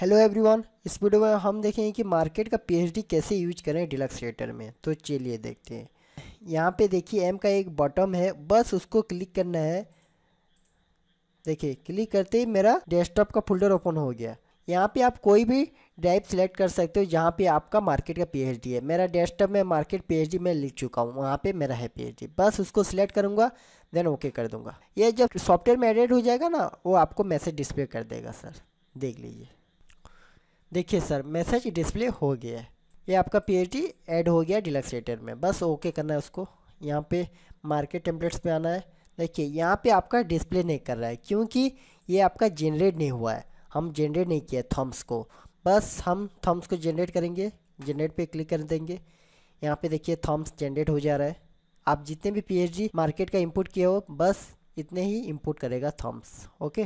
Hello everyone इस video में हम देखेंगे कि मार्केट का पीएचडी कैसे यूज करें डिलक्स रेटर में तो चलिए देखते हैं यहाँ पे देखिए एम का एक बॉटम है बस उसको क्लिक करना है देखिए क्लिक करते ही मेरा डेस्कटॉप का फोल्डर ओपन हो गया यहाँ पे आप कोई भी ड्राइव सेलेक्ट कर सकते हो जहाँ पे आपका मार्केट का पीएचडी है मेरा डेस्कटॉप में मार्केट पीएचडी में लिख चुका हूँ वहाँ पे मेरा है पीएचडी बस उसको सिलेक्ट करूँगा देन ओके कर दूँगा ये जब सॉफ्टवेयर में एडिट हो जाएगा ना वो आपको मैसेज डिस्प्ले कर देगा सर देख लीजिए देखिए सर मैसेज डिस्प्ले हो गया है ये आपका पी ऐड हो गया डिलक्स रेटर में बस ओके करना है उसको यहाँ पे मार्केट टेम्पलेट्स पे आना है देखिए यहाँ पे आपका डिस्प्ले नहीं कर रहा है क्योंकि ये आपका जनरेट नहीं हुआ है हम जनरेट नहीं किया थम्स को बस हम थम्स को जनरेट करेंगे जनरेट पे क्लिक कर देंगे यहाँ पे देखिए थम्स जनरेट हो जा रहा है आप जितने भी पी मार्केट का इनपुट किए हो बस इतने ही इनपुट करेगा थम्स ओके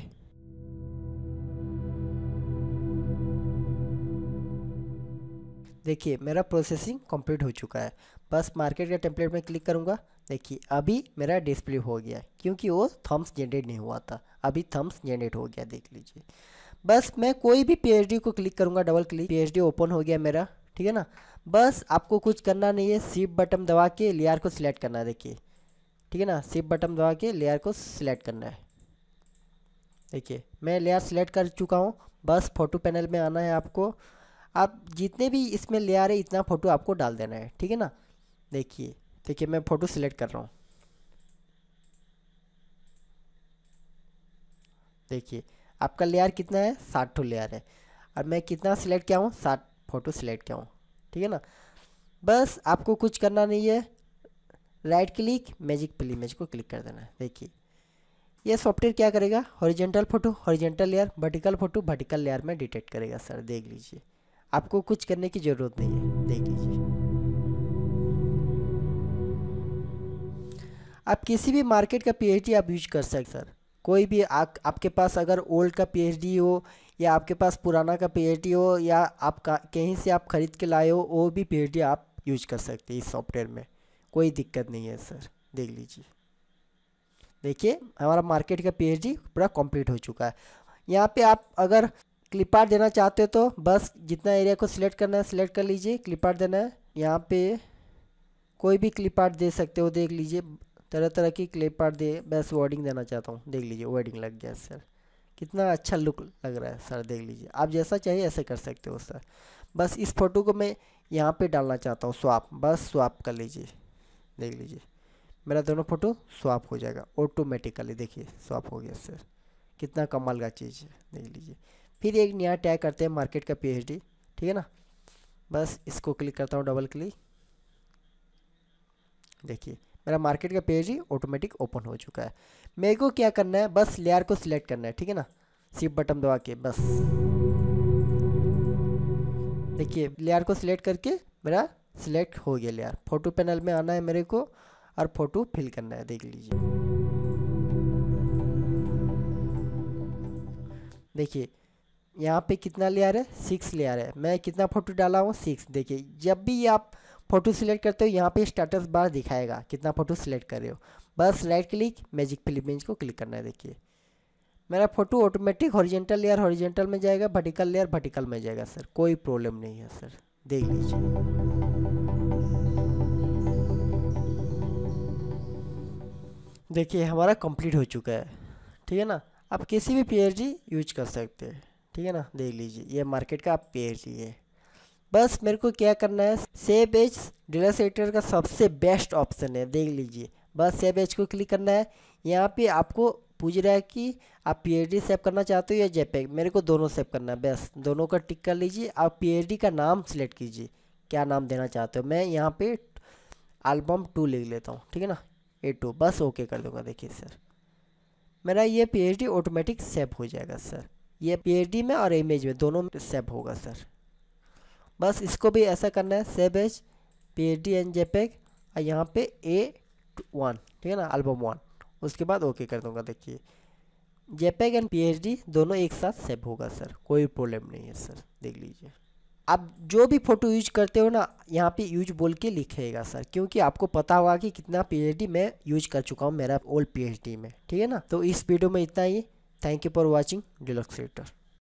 देखिए मेरा प्रोसेसिंग कंप्लीट हो चुका है बस मार्केट का टेम्पलेट में क्लिक करूँगा देखिए अभी मेरा डिस्प्ले हो गया क्योंकि वो थम्स जनरेट नहीं हुआ था अभी थम्स जनरेट हो गया देख लीजिए बस मैं कोई भी पी को क्लिक करूँगा डबल क्लिक पी ओपन हो गया मेरा ठीक है ना बस आपको कुछ करना नहीं है सिप बटन दबा के लेयर को सिलेक्ट करना है देखिए ठीक है ना सिप बटन दबा के लेयर को सिलेक्ट करना है देखिए मैं लेयर सिलेक्ट कर चुका हूँ बस फोटो पैनल में आना है आपको आप जितने भी इसमें ले आ रहे इतना फ़ोटो आपको डाल देना है ठीक है ना देखिए देखिए मैं फ़ोटो सिलेक्ट कर रहा हूँ देखिए आपका लेयर कितना है साठ ठो लेयर है और मैं कितना सिलेक्ट किया हूँ साठ फ़ोटो सिलेक्ट किया हूँ ठीक है ना बस आपको कुछ करना नहीं है right click magic pill image को क्लिक कर देना है देखिए ये सॉफ्टवेयर क्या करेगा horizontal photo horizontal layer vertical photo vertical layer में डिटेक्ट करेगा सर देख लीजिए आपको कुछ करने की ज़रूरत नहीं है देख लीजिए आप किसी भी मार्केट का पीएचडी आप यूज कर सकते सर कोई भी आ, आपके पास अगर ओल्ड का पीएचडी हो या आपके पास पुराना का पीएचडी हो या आप कहीं से आप ख़रीद के लाए हो वो भी पीएचडी आप यूज कर सकते हैं इस सॉफ्टवेयर में कोई दिक्कत नहीं है सर देख लीजिए देखिए हमारा मार्केट का पीएचडी पूरा कंप्लीट हो चुका है यहाँ पे आप अगर क्लिप आर्ट देना चाहते हो तो बस जितना एरिया को सिलेक्ट करना है सिलेक्ट कर लीजिए क्लिप आर्ट देना है यहाँ पे कोई भी क्लिप आर्ट दे सकते हो देख लीजिए तरह तरह की क्लिप आर्ट दे बस वर्डिंग देना चाहता हूँ देख लीजिए वर्डिंग लग गया सर कितना अच्छा लुक लग रहा है सर देख लीजिए आप जैसा चाहिए ऐसे कर सकते हो सर बस इस फ़ोटो को मैं यहाँ पर डालना चाहता हूँ स्वाप बस स्वाप कर लीजिए देख लीजिए मेरा दोनों फ़ोटो स्वाप हो जाएगा ऑटोमेटिकली देखिए स्वाप हो गया सर कितना कमाल का चीज़ है देख लीजिए फिर एक नया टैग करते हैं मार्केट का पीएचडी ठीक है ना बस इसको क्लिक करता हूँ डबल क्लिक देखिए मेरा मार्केट का पेज ही ऑटोमेटिक ओपन हो चुका है मेरे को क्या करना है बस लेयर को सिलेक्ट करना है ठीक है ना सिर्फ बटन दबा के बस देखिए लेयर को सिलेक्ट करके मेरा सिलेक्ट हो गया लेयर फोटो पैनल में आना है मेरे को और फोटो फिल करना है देख लीजिए देखिए यहाँ पे कितना लेयर है सिक्स लेयर है मैं कितना फ़ोटो डाला हूँ सिक्स देखिए जब भी आप फ़ोटो सिलेक्ट करते हो यहाँ पे स्टेटस बार दिखाएगा कितना फ़ोटो सिलेक्ट कर रहे हो बस राइट क्लिक मैजिक फिलिप को क्लिक करना है देखिए मेरा photo automatic horizontal layer horizontal में जाएगा वर्टिकल लेयर वर्टिकल में जाएगा सर कोई प्रॉब्लम नहीं है सर देख लीजिए देखिए हमारा कंप्लीट हो चुका है ठीक है ना आप किसी भी पी यूज कर सकते हैं ठीक है ना देख लीजिए ये मार्केट का पेज ये बस मेरे को क्या करना है सेब एज डीलर सेक्टर का सबसे बेस्ट ऑप्शन है देख लीजिए बस सेब एज को क्लिक करना है यहाँ पे आपको पूछ रहा है कि आप पी सेव करना चाहते हो या जेपे मेरे को दोनों सेव करना है बस दोनों का टिक कर लीजिए आप पी का नाम सिलेक्ट कीजिए क्या नाम देना चाहते हो मैं यहाँ पे एल्बम टू लिख लेता हूँ ठीक है ना ए टू बस ओके कर दूँगा देखिए सर मेरा ये पी ऑटोमेटिक सेव हो जाएगा सर ये पी में और इमेज में दोनों में सेव होगा सर बस इसको भी ऐसा करना है save as P H D and JPEG और यहाँ पे ए वन ठीक है ना एल्बम वन उसके बाद ओके कर दूंगा देखिए जेपेग एंड डी दोनों एक साथ सेव होगा सर कोई प्रॉब्लम नहीं है सर देख लीजिए आप जो भी फ़ोटो यूज करते हो ना यहाँ पे यूज बोल के लिखेगा सर क्योंकि आपको पता होगा कि कितना पीएचडी मैं यूज कर चुका हूँ मेरा ओल्ड पीएचडी में ठीक है ना तो इस वीडियो में इतना ही Thank you for watching Deluxe Editor.